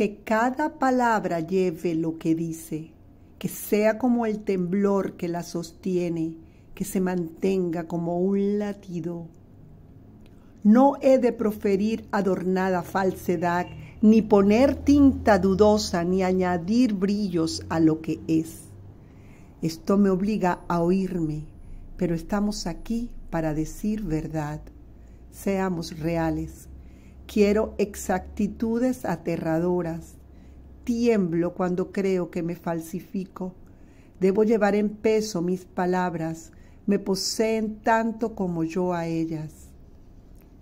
que cada palabra lleve lo que dice, que sea como el temblor que la sostiene, que se mantenga como un latido. No he de proferir adornada falsedad, ni poner tinta dudosa, ni añadir brillos a lo que es. Esto me obliga a oírme, pero estamos aquí para decir verdad. Seamos reales Quiero exactitudes aterradoras. Tiemblo cuando creo que me falsifico. Debo llevar en peso mis palabras. Me poseen tanto como yo a ellas.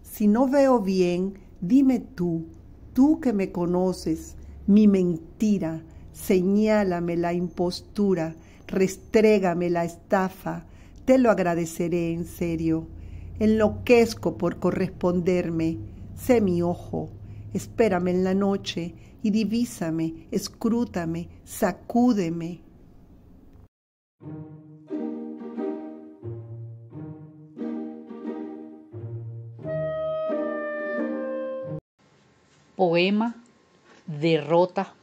Si no veo bien, dime tú, tú que me conoces, mi mentira, señálame la impostura, restrégame la estafa, te lo agradeceré en serio. Enloquezco por corresponderme sé mi ojo, espérame en la noche y divísame, escrútame, sacúdeme. Poema Derrota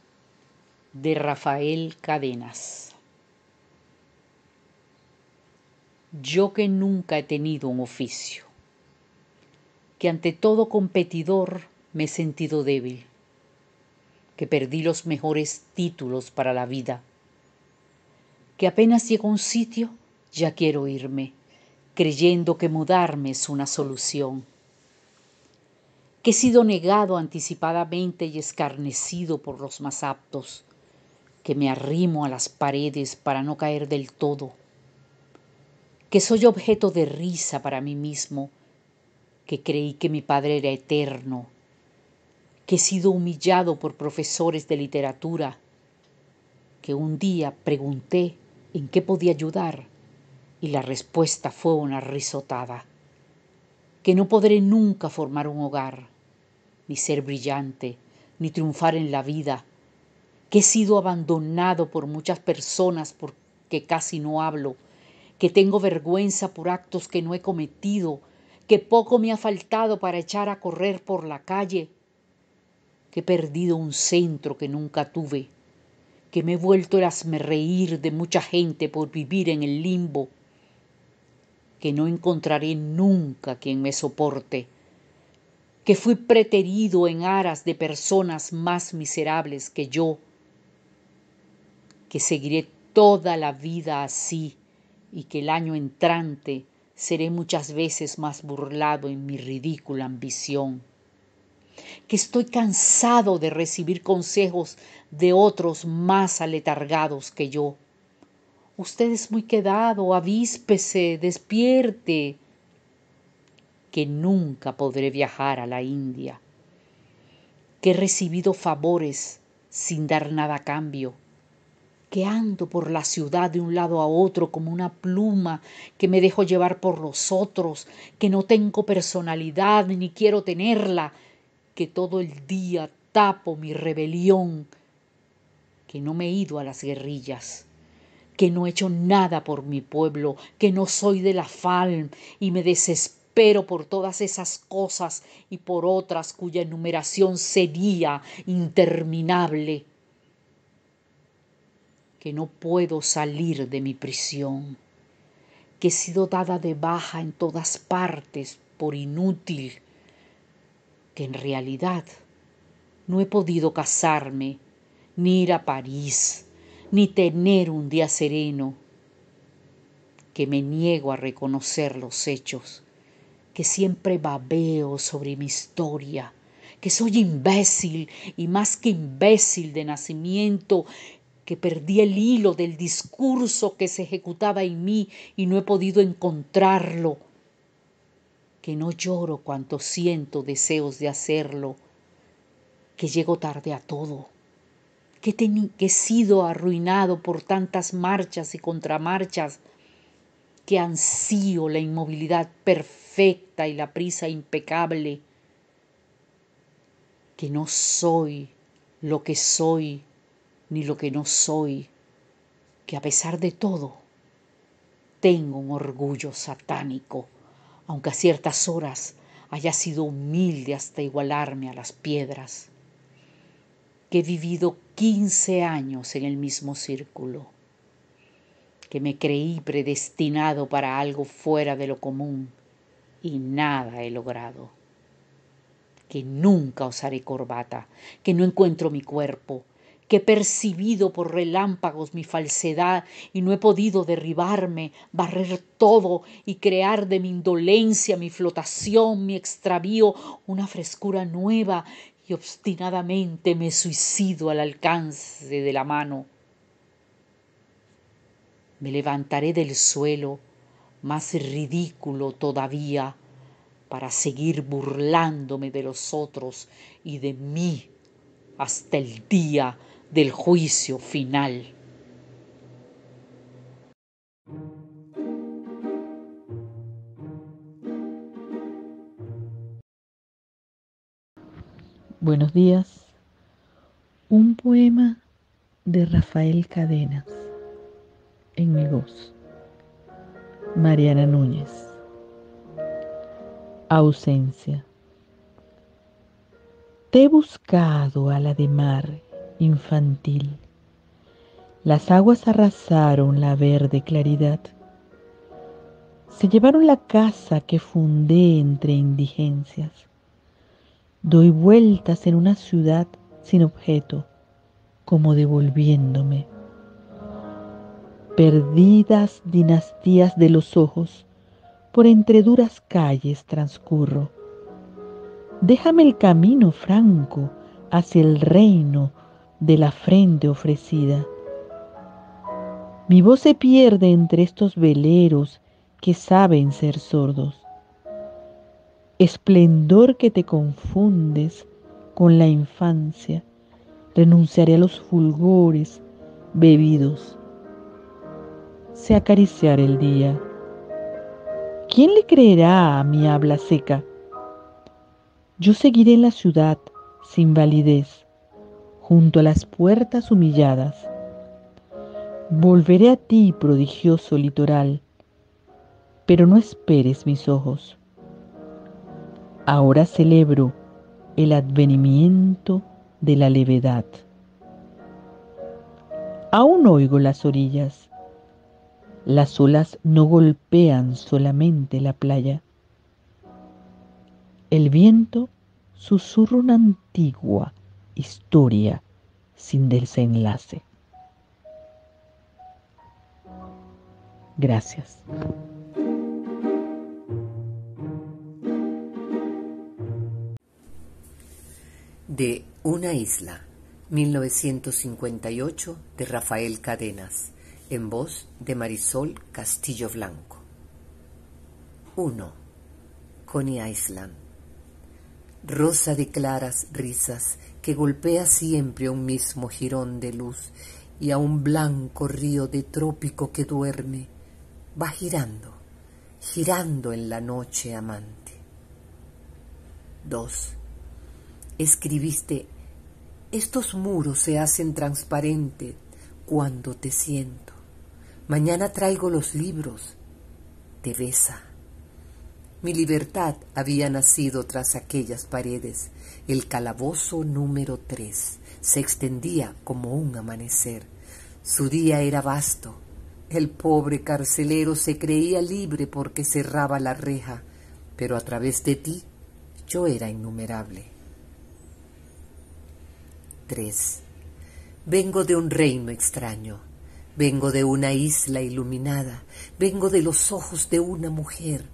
de Rafael Cadenas. Yo que nunca he tenido un oficio que ante todo competidor me he sentido débil, que perdí los mejores títulos para la vida, que apenas llego a un sitio ya quiero irme, creyendo que mudarme es una solución, que he sido negado anticipadamente y escarnecido por los más aptos, que me arrimo a las paredes para no caer del todo, que soy objeto de risa para mí mismo que creí que mi padre era eterno, que he sido humillado por profesores de literatura, que un día pregunté en qué podía ayudar y la respuesta fue una risotada, que no podré nunca formar un hogar, ni ser brillante, ni triunfar en la vida, que he sido abandonado por muchas personas porque casi no hablo, que tengo vergüenza por actos que no he cometido, que poco me ha faltado para echar a correr por la calle, que he perdido un centro que nunca tuve, que me he vuelto el reír de mucha gente por vivir en el limbo, que no encontraré nunca quien me soporte, que fui preterido en aras de personas más miserables que yo, que seguiré toda la vida así y que el año entrante seré muchas veces más burlado en mi ridícula ambición, que estoy cansado de recibir consejos de otros más aletargados que yo. Usted es muy quedado, avíspese, despierte, que nunca podré viajar a la India, que he recibido favores sin dar nada a cambio que ando por la ciudad de un lado a otro como una pluma, que me dejo llevar por los otros, que no tengo personalidad ni quiero tenerla, que todo el día tapo mi rebelión, que no me he ido a las guerrillas, que no he hecho nada por mi pueblo, que no soy de la FALM y me desespero por todas esas cosas y por otras cuya enumeración sería interminable que no puedo salir de mi prisión, que he sido dada de baja en todas partes por inútil, que en realidad no he podido casarme, ni ir a París, ni tener un día sereno, que me niego a reconocer los hechos, que siempre babeo sobre mi historia, que soy imbécil y más que imbécil de nacimiento que perdí el hilo del discurso que se ejecutaba en mí y no he podido encontrarlo, que no lloro cuanto siento deseos de hacerlo, que llego tarde a todo, que, he que sido arruinado por tantas marchas y contramarchas, que ansío la inmovilidad perfecta y la prisa impecable, que no soy lo que soy ni lo que no soy, que a pesar de todo tengo un orgullo satánico, aunque a ciertas horas haya sido humilde hasta igualarme a las piedras, que he vivido 15 años en el mismo círculo, que me creí predestinado para algo fuera de lo común y nada he logrado, que nunca usaré corbata, que no encuentro mi cuerpo, que he percibido por relámpagos mi falsedad y no he podido derribarme, barrer todo y crear de mi indolencia, mi flotación, mi extravío, una frescura nueva y obstinadamente me suicido al alcance de la mano. Me levantaré del suelo, más ridículo todavía, para seguir burlándome de los otros y de mí hasta el día del juicio final. Buenos días. Un poema de Rafael Cadenas en mi voz. Mariana Núñez. Ausencia. Te he buscado a la de mar infantil. Las aguas arrasaron la verde claridad. Se llevaron la casa que fundé entre indigencias. Doy vueltas en una ciudad sin objeto, como devolviéndome. Perdidas dinastías de los ojos, por entre duras calles transcurro Déjame el camino franco hacia el reino de la frente ofrecida. Mi voz se pierde entre estos veleros que saben ser sordos. Esplendor que te confundes con la infancia, renunciaré a los fulgores bebidos. Se acariciar el día. ¿Quién le creerá a mi habla seca? Yo seguiré en la ciudad sin validez, junto a las puertas humilladas. Volveré a ti, prodigioso litoral, pero no esperes mis ojos. Ahora celebro el advenimiento de la levedad. Aún oigo las orillas. Las olas no golpean solamente la playa el viento susurra una antigua historia sin desenlace. Gracias. De Una isla, 1958, de Rafael Cadenas, en voz de Marisol Castillo Blanco. 1. Connie Island rosa de claras risas que golpea siempre un mismo jirón de luz y a un blanco río de trópico que duerme, va girando, girando en la noche amante. 2. Escribiste, estos muros se hacen transparente cuando te siento. Mañana traigo los libros, te besa mi libertad había nacido tras aquellas paredes. El calabozo número tres se extendía como un amanecer. Su día era vasto. El pobre carcelero se creía libre porque cerraba la reja, pero a través de ti yo era innumerable. 3. Vengo de un reino extraño, vengo de una isla iluminada, vengo de los ojos de una mujer,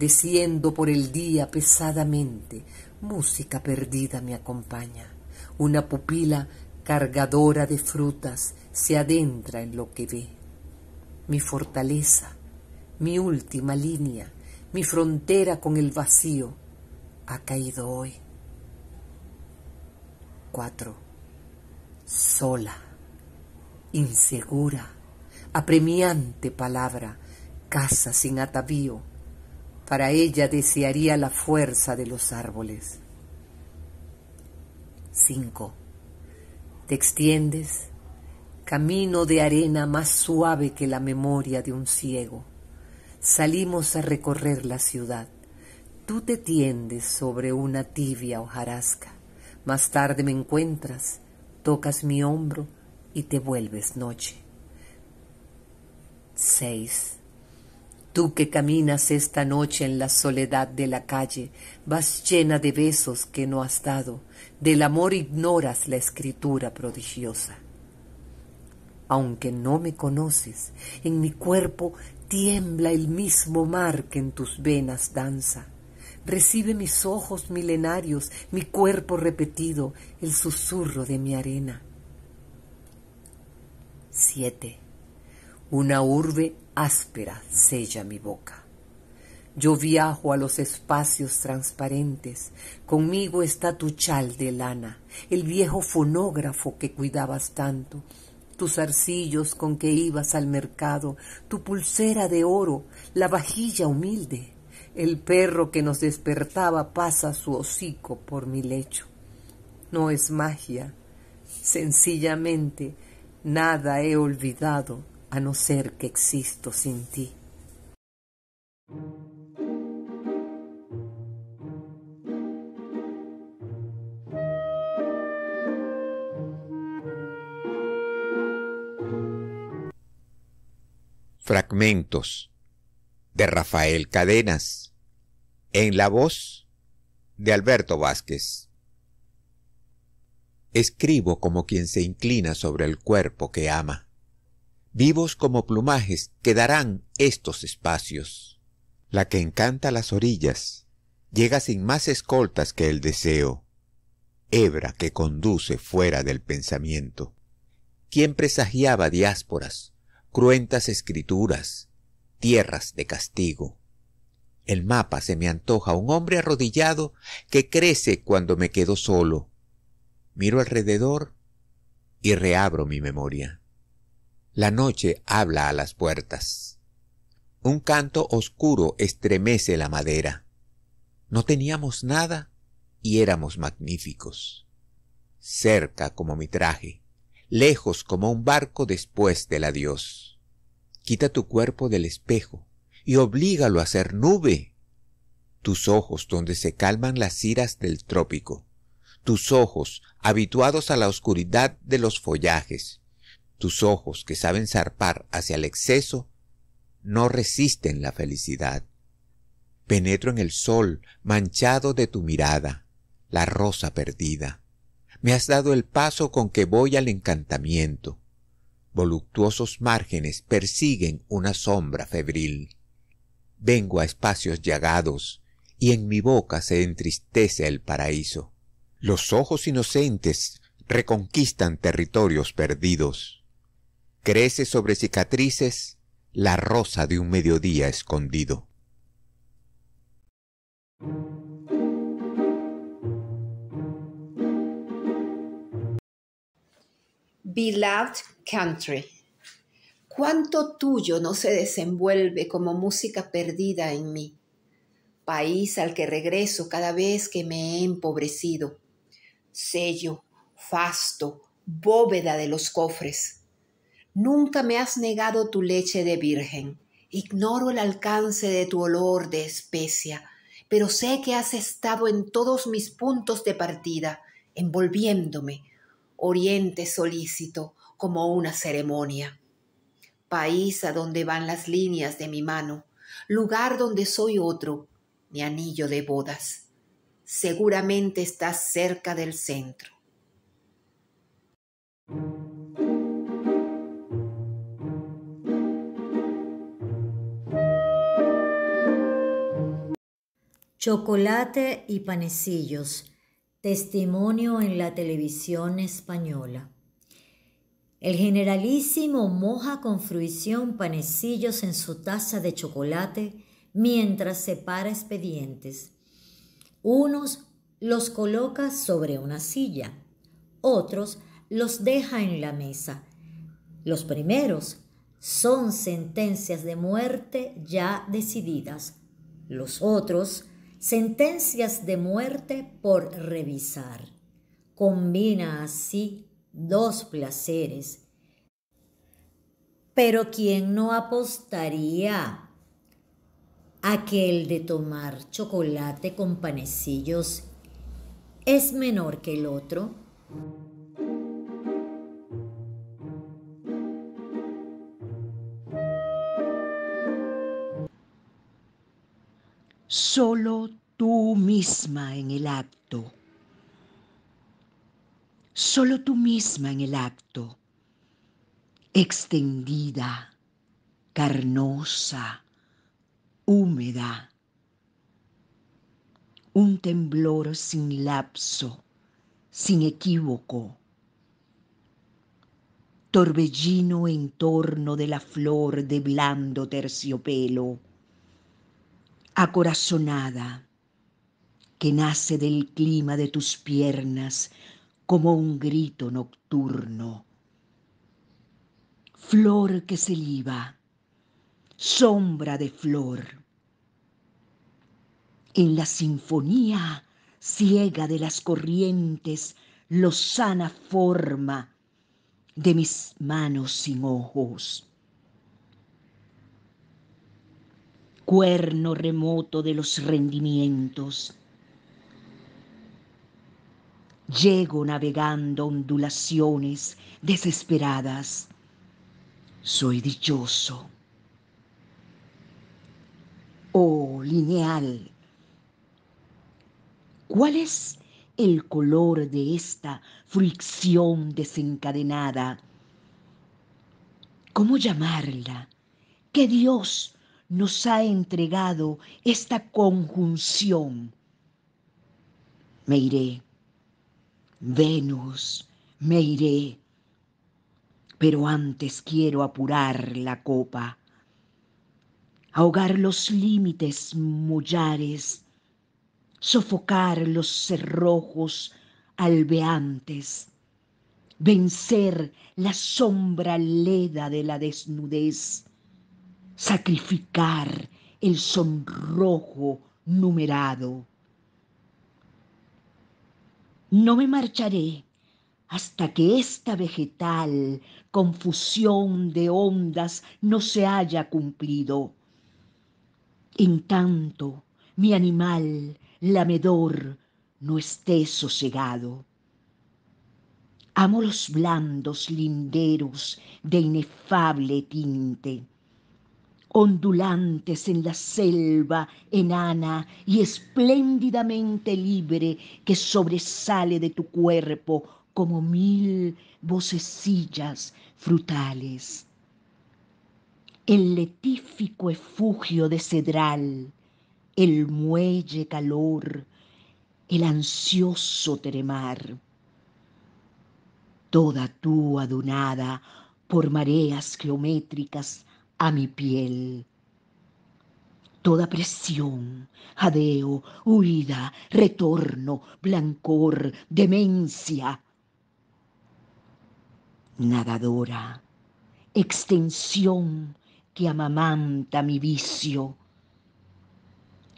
desciendo por el día pesadamente, música perdida me acompaña, una pupila cargadora de frutas se adentra en lo que ve. Mi fortaleza, mi última línea, mi frontera con el vacío, ha caído hoy. 4. Sola, insegura, apremiante palabra, casa sin atavío, para ella desearía la fuerza de los árboles. 5. Te extiendes, camino de arena más suave que la memoria de un ciego. Salimos a recorrer la ciudad. Tú te tiendes sobre una tibia hojarasca. Más tarde me encuentras, tocas mi hombro y te vuelves noche. 6. Tú que caminas esta noche en la soledad de la calle, vas llena de besos que no has dado, del amor ignoras la escritura prodigiosa. Aunque no me conoces, en mi cuerpo tiembla el mismo mar que en tus venas danza. Recibe mis ojos milenarios, mi cuerpo repetido, el susurro de mi arena. 7. Una urbe áspera sella mi boca. Yo viajo a los espacios transparentes, conmigo está tu chal de lana, el viejo fonógrafo que cuidabas tanto, tus arcillos con que ibas al mercado, tu pulsera de oro, la vajilla humilde. El perro que nos despertaba pasa su hocico por mi lecho. No es magia, sencillamente nada he olvidado a no ser que existo sin ti. Fragmentos de Rafael Cadenas en la voz de Alberto Vázquez. Escribo como quien se inclina sobre el cuerpo que ama vivos como plumajes quedarán estos espacios. La que encanta las orillas, llega sin más escoltas que el deseo, hebra que conduce fuera del pensamiento. ¿Quién presagiaba diásporas, cruentas escrituras, tierras de castigo? El mapa se me antoja un hombre arrodillado que crece cuando me quedo solo. Miro alrededor y reabro mi memoria. La noche habla a las puertas. Un canto oscuro estremece la madera. No teníamos nada y éramos magníficos. Cerca como mi traje, lejos como un barco después del adiós. Quita tu cuerpo del espejo y oblígalo a ser nube. Tus ojos donde se calman las iras del trópico, tus ojos habituados a la oscuridad de los follajes, tus ojos, que saben zarpar hacia el exceso, no resisten la felicidad. Penetro en el sol, manchado de tu mirada, la rosa perdida. Me has dado el paso con que voy al encantamiento. Voluptuosos márgenes persiguen una sombra febril. Vengo a espacios llagados, y en mi boca se entristece el paraíso. Los ojos inocentes reconquistan territorios perdidos crece sobre cicatrices la rosa de un mediodía escondido. Beloved Country. ¿Cuánto tuyo no se desenvuelve como música perdida en mí? País al que regreso cada vez que me he empobrecido. Sello, fasto, bóveda de los cofres Nunca me has negado tu leche de virgen. Ignoro el alcance de tu olor de especia, pero sé que has estado en todos mis puntos de partida, envolviéndome, oriente solícito, como una ceremonia. País a donde van las líneas de mi mano, lugar donde soy otro, mi anillo de bodas. Seguramente estás cerca del centro. Chocolate y panecillos. Testimonio en la televisión española. El generalísimo moja con fruición panecillos en su taza de chocolate mientras separa expedientes. Unos los coloca sobre una silla, otros los deja en la mesa. Los primeros son sentencias de muerte ya decididas, los otros sentencias de muerte por revisar. Combina así dos placeres. Pero ¿quién no apostaría a que el de tomar chocolate con panecillos es menor que el otro? solo tú misma en el acto. Solo tú misma en el acto, extendida, carnosa, húmeda, un temblor sin lapso, sin equívoco, torbellino en torno de la flor de blando terciopelo acorazonada, que nace del clima de tus piernas como un grito nocturno. Flor que se liba, sombra de flor. En la sinfonía ciega de las corrientes, sana forma de mis manos sin ojos cuerno remoto de los rendimientos. Llego navegando ondulaciones desesperadas. Soy dichoso. Oh, lineal. ¿Cuál es el color de esta fricción desencadenada? ¿Cómo llamarla? ¿Qué Dios nos ha entregado esta conjunción. Me iré, Venus, me iré, pero antes quiero apurar la copa, ahogar los límites mullares, sofocar los cerrojos albeantes, vencer la sombra leda de la desnudez sacrificar el sonrojo numerado. No me marcharé hasta que esta vegetal confusión de ondas no se haya cumplido. En tanto, mi animal lamedor no esté sosegado. Amo los blandos linderos de inefable tinte ondulantes en la selva enana y espléndidamente libre que sobresale de tu cuerpo como mil vocecillas frutales. El letífico efugio de cedral, el muelle calor, el ansioso tremar, Toda tú adunada por mareas geométricas, a mi piel. Toda presión, jadeo, huida, retorno, blancor, demencia. Nadadora, extensión que amamanta mi vicio.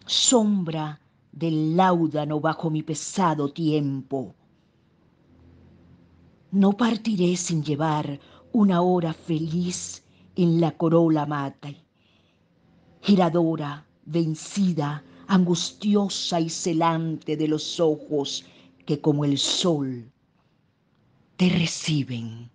Sombra del láudano bajo mi pesado tiempo. No partiré sin llevar una hora feliz en la corola mate. Giradora, vencida, angustiosa y celante de los ojos que como el sol te reciben.